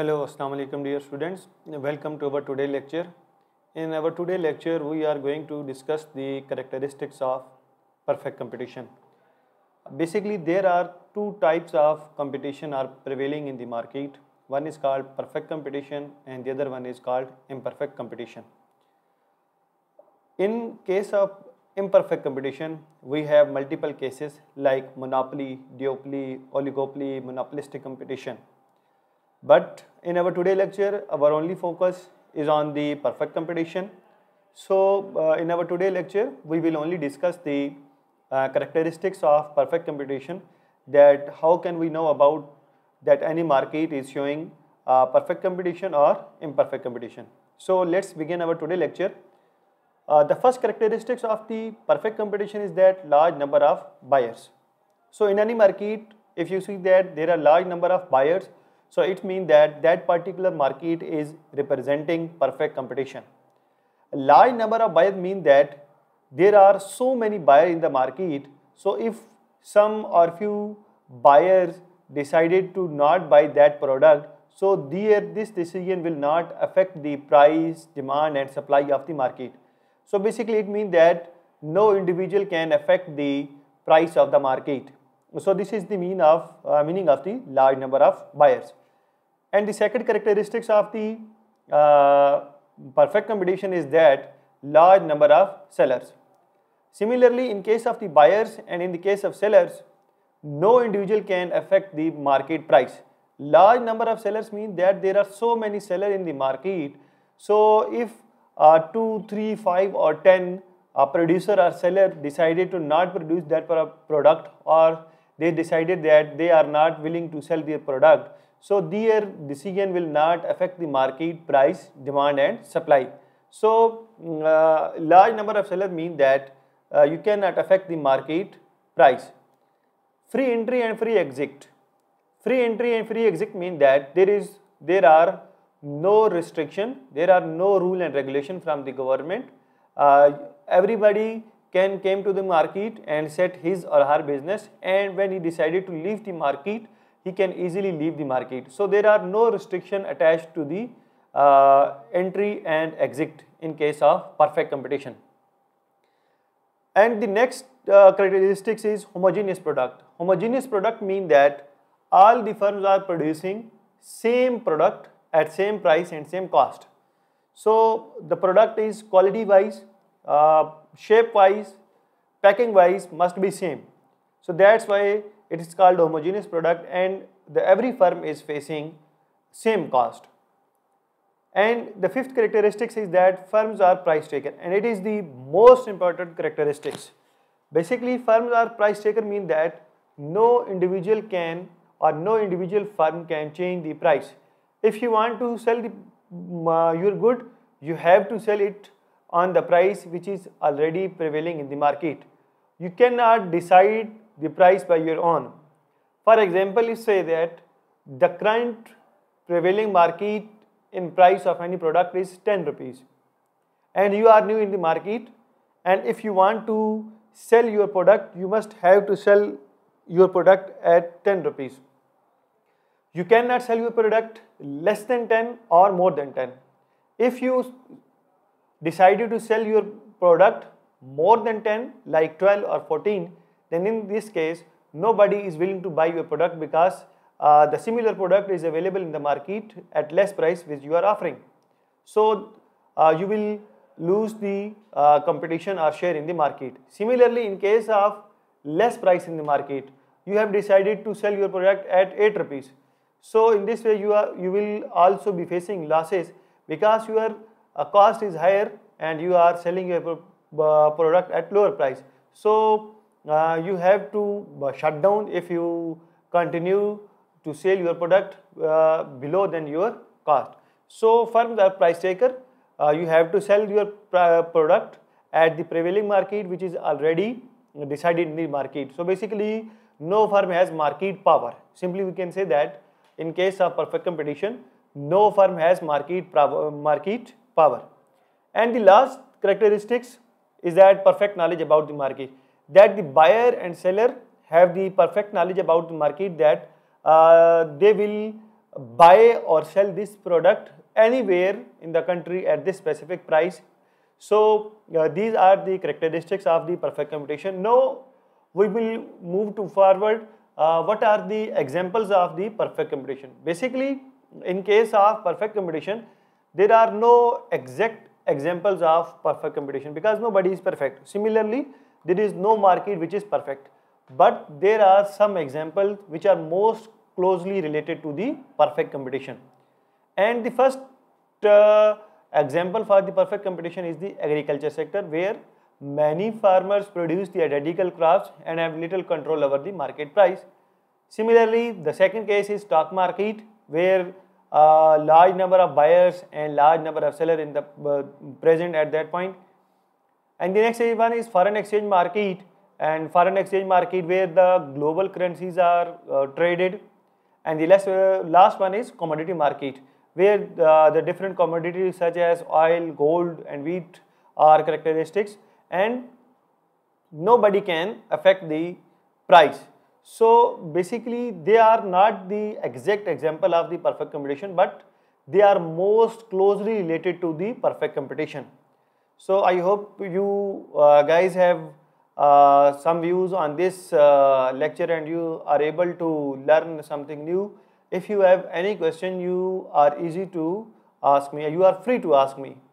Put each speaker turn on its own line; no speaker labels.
Hello, Assalamu alaikum dear students. Welcome to our today lecture. In our today lecture, we are going to discuss the characteristics of perfect competition. Basically, there are two types of competition are prevailing in the market. One is called perfect competition and the other one is called imperfect competition. In case of imperfect competition, we have multiple cases like monopoly, duopoly, oligopoly, monopolistic competition. But in our today lecture, our only focus is on the perfect competition. So uh, in our today lecture, we will only discuss the uh, characteristics of perfect competition that how can we know about that any market is showing uh, perfect competition or imperfect competition. So let's begin our today lecture. Uh, the first characteristics of the perfect competition is that large number of buyers. So in any market, if you see that there are large number of buyers so it means that that particular market is representing perfect competition. A large number of buyers mean that there are so many buyers in the market. So if some or few buyers decided to not buy that product, so there this decision will not affect the price, demand and supply of the market. So basically it means that no individual can affect the price of the market. So this is the mean of uh, meaning of the large number of buyers. And the second characteristics of the uh, perfect combination is that large number of sellers. Similarly, in case of the buyers and in the case of sellers, no individual can affect the market price. Large number of sellers mean that there are so many sellers in the market. So if uh, 2, 3, 5 or 10 a uh, producer or seller decided to not produce that product or they decided that they are not willing to sell their product. So their decision will not affect the market price, demand and supply. So mm, uh, large number of sellers mean that uh, you cannot affect the market price. Free entry and free exit. Free entry and free exit mean that there is there are no restriction, there are no rule and regulation from the government. Uh, everybody can came to the market and set his or her business and when he decided to leave the market he can easily leave the market so there are no restriction attached to the uh, entry and exit in case of perfect competition and the next uh, characteristics is homogeneous product homogeneous product mean that all the firms are producing same product at same price and same cost so the product is quality wise uh, shape wise, packing wise must be same. So that's why it is called homogeneous product and the every firm is facing same cost. And the fifth characteristics is that firms are price taker and it is the most important characteristics. Basically firms are price taker mean that no individual can or no individual firm can change the price. If you want to sell the, mm, uh, your good, you have to sell it on the price which is already prevailing in the market. You cannot decide the price by your own. For example, you say that the current prevailing market in price of any product is 10 rupees and you are new in the market and if you want to sell your product you must have to sell your product at 10 rupees you cannot sell your product less than 10 or more than 10 if you decided to sell your product more than 10 like 12 or 14 then in this case nobody is willing to buy your product because uh, the similar product is available in the market at less price which you are offering so uh, you will lose the uh, competition or share in the market similarly in case of less price in the market you have decided to sell your product at 8 rupees so in this way you are you will also be facing losses because you are a cost is higher and you are selling your uh, product at lower price. So uh, you have to uh, shut down if you continue to sell your product uh, below than your cost. So firms are price taker. Uh, you have to sell your uh, product at the prevailing market which is already decided in the market. So basically no firm has market power. Simply we can say that in case of perfect competition, no firm has market, market power. And the last characteristics is that perfect knowledge about the market. That the buyer and seller have the perfect knowledge about the market that uh, they will buy or sell this product anywhere in the country at this specific price. So uh, these are the characteristics of the perfect computation. Now we will move to forward. Uh, what are the examples of the perfect computation? Basically, in case of perfect computation, there are no exact examples of perfect computation because nobody is perfect. Similarly, there is no market which is perfect. But there are some examples which are most closely related to the perfect competition. And the first uh, example for the perfect competition is the agriculture sector where many farmers produce the identical crops and have little control over the market price. Similarly, the second case is stock market where a large number of buyers and large number of sellers in the uh, present at that point. And the next one is foreign exchange market and foreign exchange market where the global currencies are uh, traded. And the last, uh, last one is commodity market where uh, the different commodities such as oil, gold and wheat are characteristics and nobody can affect the price. So basically they are not the exact example of the perfect computation but they are most closely related to the perfect computation. So I hope you uh, guys have uh, some views on this uh, lecture and you are able to learn something new. If you have any question you are easy to ask me, you are free to ask me.